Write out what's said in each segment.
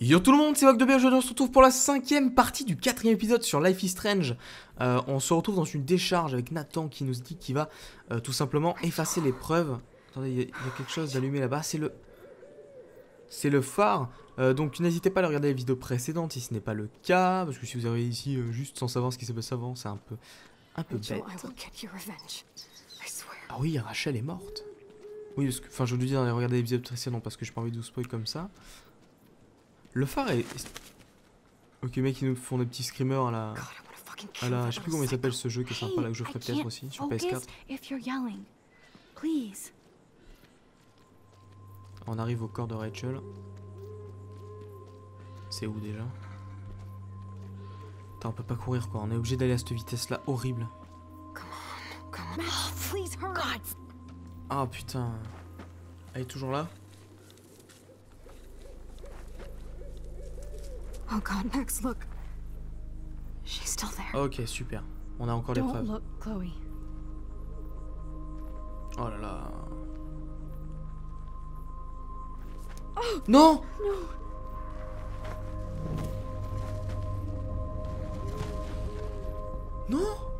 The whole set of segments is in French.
Yo tout le monde, c'est Vague de Berger, on se retrouve pour la cinquième partie du quatrième épisode sur Life is Strange. Euh, on se retrouve dans une décharge avec Nathan qui nous dit qu'il va euh, tout simplement effacer les preuves. Attendez, il y, a quelque chose d'allumé là-bas, c'est le... C'est le phare, euh, donc n'hésitez pas à regarder les vidéos précédentes si ce n'est pas le cas, parce que si vous arrivez ici juste sans savoir ce qui s'est passé avant, c'est un peu, un peu bête. Ah oui, Rachel est morte. Oui, parce que, enfin, je veux dire, regardez l'épisode non parce que je n'ai pas envie de vous spoil comme ça. Le phare est. Ok, mec, ils nous font des petits screamers à la. là, Je sais plus comment il s'appelle ce jeu qui est sympa là que je ferai peut-être aussi sur PS4. On arrive au corps de Rachel. C'est où déjà Attends, on peut pas courir quoi, on est obligé d'aller à cette vitesse là horrible. Ah, ah putain. Elle est toujours là Oh god, Max, look. She's still there. Ok, super. On a encore les preuves. Look, Chloe. Oh là là. Oh, non Non Non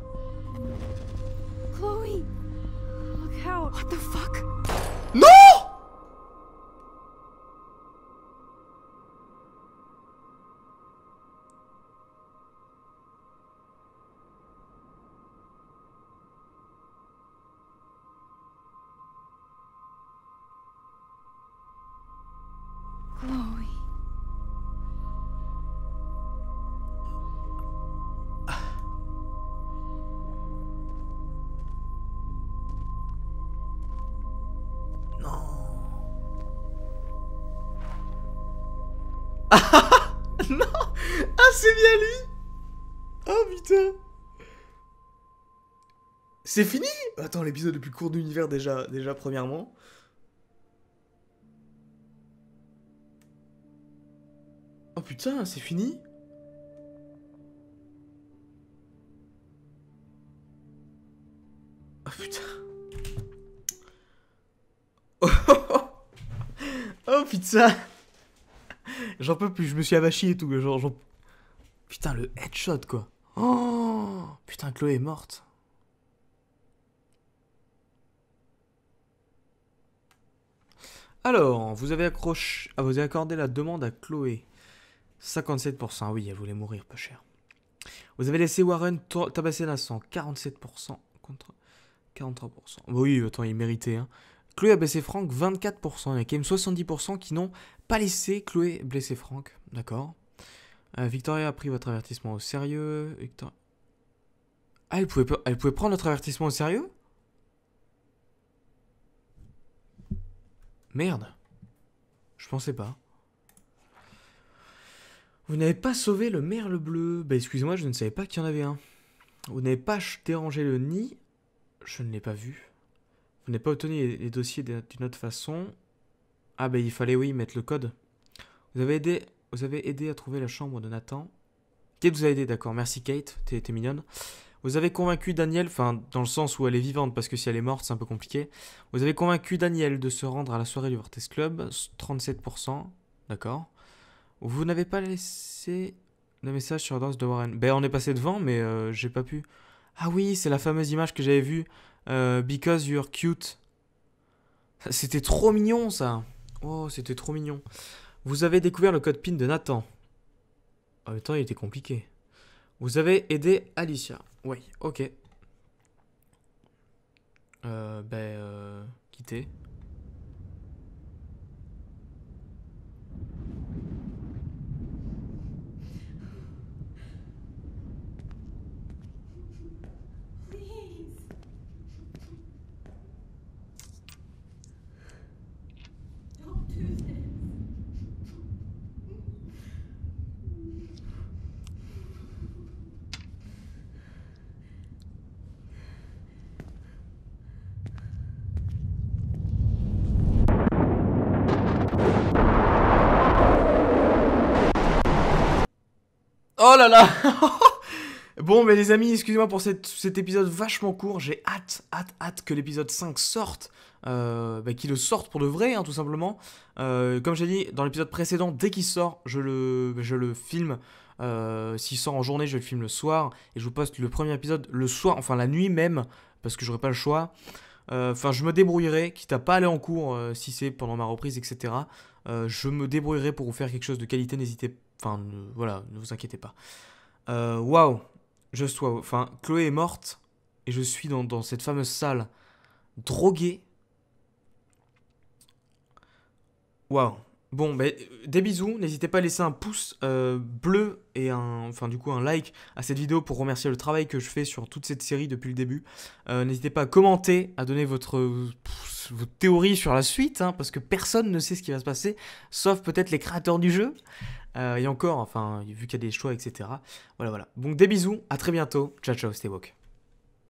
ah non Ah, c'est bien lui Oh putain C'est fini Attends, l'épisode le plus court de l'univers déjà, déjà premièrement. Oh putain, c'est fini ah Oh putain. Oh, putain J'en peux plus, je me suis avachi et tout. Genre, Putain, le headshot quoi. Oh Putain, Chloé est morte. Alors, vous avez accroché, ah, vous avez accordé la demande à Chloé. 57%, oui, elle voulait mourir peu cher. Vous avez laissé Warren tabasser à 47% contre 43%. Bah oui, attends il méritait. Hein. Chloé a baissé Franck 24%. Il y a même 70% qui n'ont pas laissé Chloé blesser Franck. D'accord. Euh, Victoria a pris votre avertissement au sérieux. Victoria Ah, elle pouvait, elle pouvait prendre notre avertissement au sérieux Merde. Je pensais pas. Vous n'avez pas sauvé le merle bleu. Bah excusez-moi, je ne savais pas qu'il y en avait un. Vous n'avez pas dérangé le nid. Je ne l'ai pas vu. Vous n'avez pas obtenu les dossiers d'une autre façon. Ah bah il fallait oui mettre le code. Vous avez aidé, vous avez aidé à trouver la chambre de Nathan. Kate vous a aidé, d'accord. Merci Kate, t'es mignonne. Vous avez convaincu Daniel, enfin dans le sens où elle est vivante parce que si elle est morte c'est un peu compliqué. Vous avez convaincu Daniel de se rendre à la soirée du Vortex Club, 37%, d'accord. Vous n'avez pas laissé le message sur Dance de Warren. Ben, on est passé devant, mais euh, j'ai pas pu. Ah oui, c'est la fameuse image que j'avais vue. Euh, because you're cute. C'était trop mignon, ça. Oh, c'était trop mignon. Vous avez découvert le code PIN de Nathan. Oh, même temps, il était compliqué. Vous avez aidé Alicia. Oui, ok. Euh, ben, euh, quitter. Oh là là Bon, mais les amis, excusez-moi pour cet épisode vachement court. J'ai hâte, hâte, hâte que l'épisode 5 sorte. Euh, bah, qu'il le sorte pour de vrai, hein, tout simplement. Euh, comme j'ai dit dans l'épisode précédent, dès qu'il sort, je le, filme. Euh, s'il sort en journée, je le filme le soir. Et je vous poste le premier épisode le soir, enfin la nuit même, parce que j'aurai pas le choix. Enfin, je me débrouillerai, quitte à pas aller en cours si c'est pendant ma reprise, etc. je me débrouillerai pour vous faire quelque chose de qualité. N'hésitez pas Enfin, voilà, ne vous inquiétez pas. Euh, waouh wow. je Enfin, Chloé est morte et je suis dans, dans cette fameuse salle droguée. Waouh Bon, ben, des bisous. N'hésitez pas à laisser un pouce euh, bleu et un, enfin du coup un like à cette vidéo pour remercier le travail que je fais sur toute cette série depuis le début. Euh, n'hésitez pas à commenter, à donner votre théorie sur la suite, hein, parce que personne ne sait ce qui va se passer, sauf peut-être les créateurs du jeu. et encore, enfin, vu qu'il y a des choix, etc. Voilà, voilà. Donc des bisous, à très bientôt. Ciao, ciao, c'était woke.